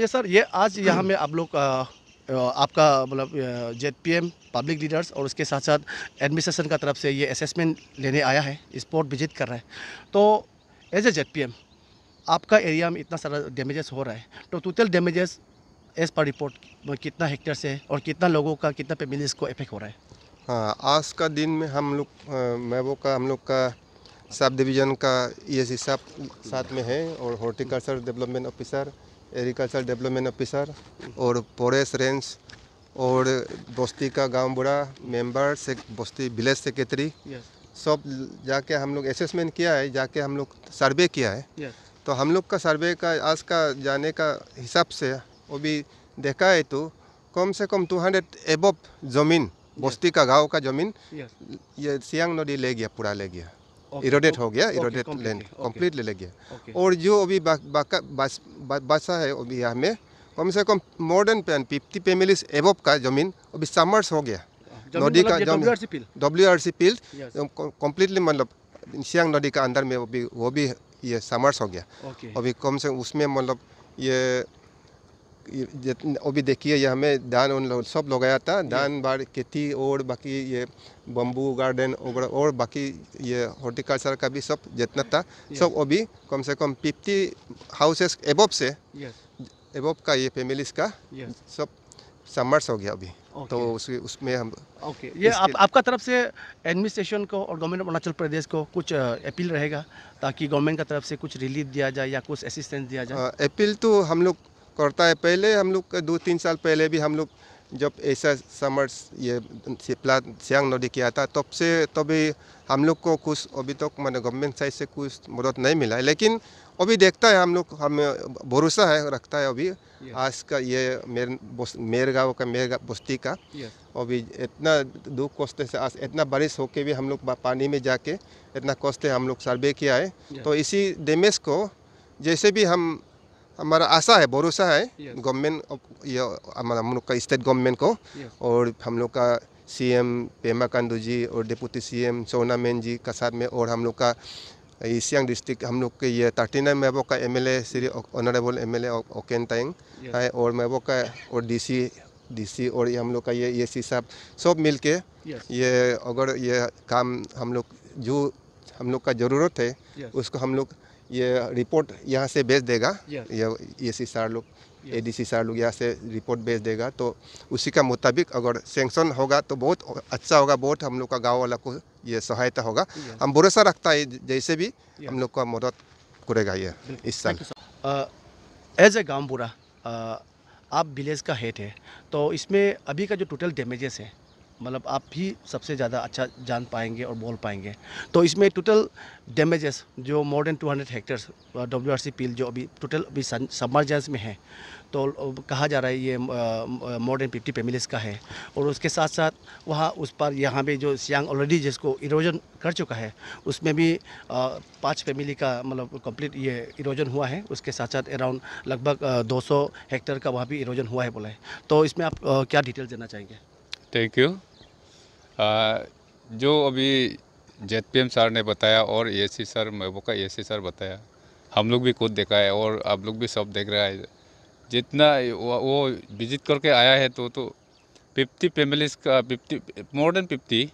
ये सर ये आज यहाँ में आप लोग आपका मतलब Z P M public leaders और उसके साथ साथ एडमिनिस्ट्रेशन का तरफ से ये असेसमेंट लेने आया है स्पॉट विजिट कर रहा है तो as a Z P M आपका एरिया में इतना सारा डैमेजेस हो रहा है तो total damages as per report कितना हेक्टेयर से है और कितना लोगों का कितना फैमिलीज को इफेक्ट हो रहा है हाँ आज का दिन में हम लोग मैबो का हम लोग का सब डिवीज़न का ई एस साथ में है और horticulture development officer agriculture development officer और फॉरेस्ट रेंज और बस्ती का गांव बुढ़ा मेंबर से बस्ती विलेज सेक्रेटरी सब जाके हम लोग असेसमेंट किया है जाके हम लोग सर्वे किया है तो हम लोग का सर्वे का आज का जाने का हिसाब से वो भी देखा है तो कम से कम 200 हंड्रेड एबव ज़मीन बस्ती का गांव का ज़मीन ये सियांग नदी ले गया पूरा ले गया इरोडेट हो गया इरोडेट लैंड कम्प्लीटली लग गया और जो अभी बचा है अभी यहाँ में कम से कम मोर देन फिफ्टी फैमिलीज एवब का जमीन अभी समर्स हो गया नदी मतलब का जमीन W R C field completely मतलब सियांग नदी का अंदर में वो वो भी ये समर्स हो गया अभी कम से उसमें मतलब ये वो अभी देखिए ये हमें धान उन लोग सब लगाया था धान बार खेती और बाकी ये बम्बू गार्डन और बाकी ये हॉर्टिकल्चर का भी सब जितना था सब अभी कम से कम फिफ्टी हाउसेस एबोब से एबोब का ये फैमिलीज का सब समर्स हो गया अभी तो उसके उसमें हम ओके ये आप, आपका तरफ से एडमिनिस्ट्रेशन को और गवर्नमेंट ऑफ अरुणाचल प्रदेश को कुछ अपील रहेगा ताकि गवर्नमेंट का तरफ से कुछ रिलीफ दिया जाए या कुछ असिस्टेंस दिया जाए अपील तो हम लोग करता है पहले हम लोग दो तीन साल पहले भी हम लोग जब ऐसा समर ये सियांग नदी किया था तब से तभी हम लोग को कुछ अभी तक तो मैंने गवर्नमेंट साइड से कुछ मदद नहीं मिला है लेकिन अभी देखता है हम लोग हमें भरोसा है रखता है अभी आज का ये मेर मेर गाँव का मेर बस्ती का अभी इतना दुख कोसते से आज इतना बारिश होके भी हम लोग पानी में जाके इतना कोसते हम लोग सर्वे किया है तो इसी डेमेज को जैसे भी हम हमारा आशा है भरोसा है गवर्नमेंट ये हमारा हम लोग का स्टेट गवर्नमेंट को और हम लोग का सीएम पेमा कांडू जी और डिप्टी सीएम सोना मेन जी का साथ में और हम लोग का सियांग डिस्ट्रिक्ट हम लोग के ये थर्टी नाइन महबो का M L A Shri honourable M L A Oken Tayeng है और महबो का और डी सी डी सी और ये हम लोग का ये ए सी साहब सब मिल के ये अगर ये काम हम लोग जो हम लोग का ज़रूरत है yes. उसको हम लोग ये रिपोर्ट यहाँ से भेज देगा yes. ए सी सार लोग ए डी सी सार लोग यहाँ से रिपोर्ट भेज देगा तो उसी का मुताबिक अगर सेंक्शन होगा तो बहुत अच्छा होगा बहुत हम लोग का गाँव वाला को ये सहायता होगा हम भरोसा रखता है जैसे भी हम लोग का मदद करेगा ये इस साल एज ए गाँव बुरा uh, आप विलेज का हेड है तो इसमें अभी का जो टोटल डैमेजेस है मतलब आप भी सबसे ज़्यादा अच्छा जान पाएंगे और बोल पाएंगे तो इसमें टोटल डैमेजेस जो more than 200 hectares W R C field जो अभी टोटल अभी सबमर्जेंस में है तो कहा जा रहा है ये मोर देन फिफ्टी फैमिलीज़ का है और उसके साथ साथ वहाँ उस पर यहाँ पे जो सियांग ऑलरेडी जिसको इरोजन कर चुका है उसमें भी पाँच फैमिली का मतलब कंप्लीट ये इरोजन हुआ है उसके साथ साथ अराउंड लगभग दो सौ हेक्टेयर का वहाँ भी इरोजन हुआ है बोला है तो इसमें आप क्या डिटेल देना चाहेंगे थैंक यू जो अभी जेड पी एम सर ने बताया और ए सी सर महबूब का ए सी सर बताया हम लोग भी खुद देखा है और आप लोग भी सब देख रहा है जितना वो विजिट करके आया है तो तो फिफ्टी फैमिलीज का fifty more than fifty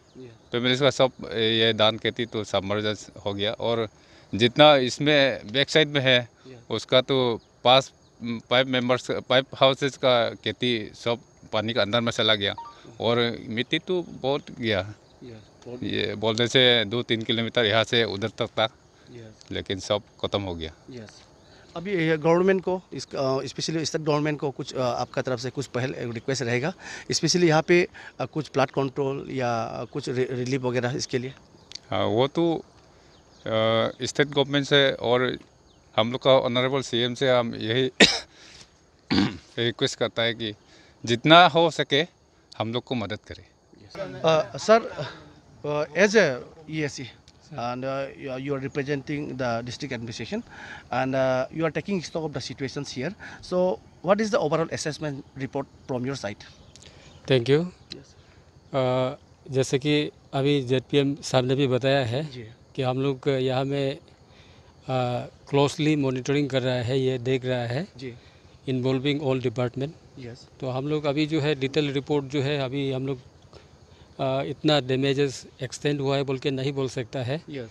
families का सब ये दान खेती तो सबमर्जन हो गया और जितना इसमें बैक साइड में है उसका तो पास पाइप मेंबर्स पाइप हाउसेज का खेती सब पानी के अंदर में चला गया और मिट्टी तो बहुत गया ये बोलने से दो तीन किलोमीटर यहाँ से उधर तक था लेकिन सब खत्म हो गया अभी गवर्नमेंट को स्पेशली स्टेट गवर्नमेंट को कुछ आपका तरफ से कुछ पहल रिक्वेस्ट रहेगा स्पेशली यहाँ पे कुछ प्लाट कंट्रोल या कुछ रिलीफ वगैरह इसके लिए हाँ वो तो स्टेट गवर्नमेंट से और हम लोग का ऑनरेबल सीएम से हम यही रिक्वेस्ट करता है कि जितना हो सके हम लोग को मदद करें sir as a E and uh, you, are, you are representing the district administration and uh, you are taking stock of the situations here so what is the overall assessment report from your side thank you yes. uh, जैसे कि अभी ZPM साहब ने भी बताया है कि हम लोग यहाँ में क्लोजली मॉनिटरिंग कर रहा है ये देख रहा है इन्वॉल्विंग ऑल डिपार्टमेंट yes. तो हम लोग अभी जो है डिटेल रिपोर्ट जो है अभी हम लोग इतना डैमेजेस एक्सटेंड हुआ है बोल के नहीं बोल सकता है yes.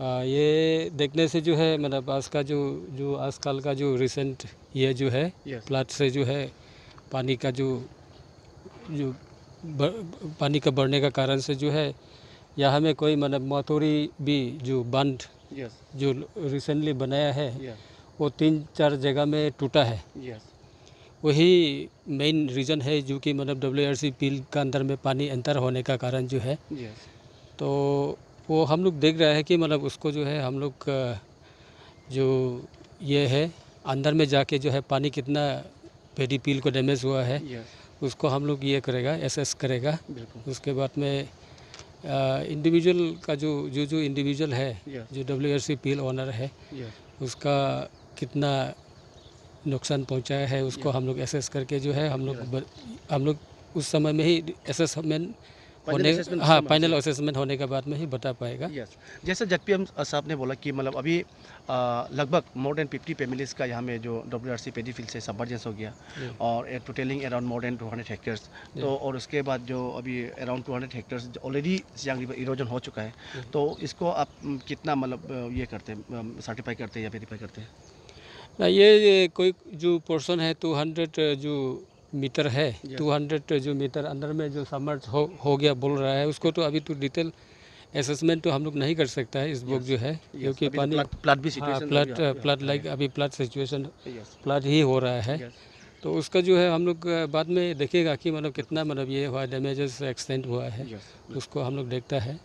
आ, ये देखने से जो है मतलब आज का जो जो आजकल का जो रिसेंट ये जो है yes. प्लाट से जो है पानी का जो जो बर, पानी का बढ़ने का कारण से जो है यहाँ में कोई मतलब मथुरी भी जो बंद yes. जो रिसेंटली बनाया है yes. वो तीन चार जगह में टूटा है yes. वही मेन रीज़न है जो कि मतलब डब्ल्यू आर सी पील का अंदर में पानी अंतर होने का कारण जो है तो वो हम लोग देख रहे हैं कि मतलब उसको जो है हम लोग जो ये है अंदर में जाके जो है पानी कितना पेडी पील को डैमेज हुआ है उसको हम लोग ये करेगा एसेस करेगा उसके बाद में इंडिविजुअल का जो जो जो इंडिविजुअल है जो W R C field owner है उसका कितना नुकसान पहुंचाया है उसको हम लोग एसेस करके जो है हम लोग हम लोग उस समय में ही एसेसमेंट होने हाँ फाइनल असेसमेंट होने के बाद में ही बता पाएगा यस yes. पी साहब ने बोला कि मतलब अभी लगभग मोर देन फिफ्टी फैमिलीज का यहाँ में जो W R C paddy field से सबर्जेंस हो गया और totalling around more than two hundred hectares तो और उसके बाद जो अभी around two hundred hectares already Siang river erosion हो चुका है तो इसको आप कितना मतलब ये करते हैं सर्टिफाई करते हैं या वेरीफाई करते हैं ये कोई जो पोर्शन है टू हंड्रेड uh, जो मीटर है टू हंड्रेड uh, जो मीटर अंदर में जो समर्थ हो हो गया बोल रहा है उसको तो अभी तो डिटेल असेसमेंट तो हम लोग नहीं कर सकता है इस बुक जो है क्योंकि तो पानी प्लाट भी सिचुएशन प्लाट प्लाट लाइक अभी प्लाट सिचुएशन प्लाट ही हो रहा है तो उसका जो है हम लोग uh, बाद में देखेगा कि मतलब कितना मतलब ये हुआ डैमेजेस एक्सटेंड हुआ है उसको हम लोग देखता है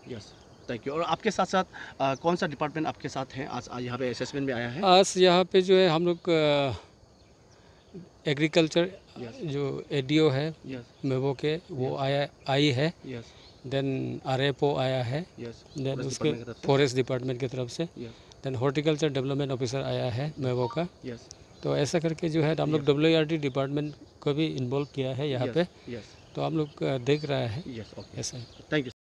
थैंक यू और आपके साथ साथ आ, कौन सा डिपार्टमेंट आपके साथ है आज यहाँ पे असेसमेंट में आया है आज यहाँ पे जो है हम लोग एग्रीकल्चर yes. जो एडीओ है yes. मेवो के वो yes. आया आई है देन आर आया है देन उसके फॉरेस्ट डिपार्टमेंट की तरफ से देन हॉर्टिकल्चर डेवलपमेंट ऑफिसर आया है मेवो का तो ऐसा करके जो है हम लोग डब्ल्यू डिपार्टमेंट e को भी इन्वॉल्व किया है यहाँ पे तो हम लोग देख रहा है ऐसा थैंक यू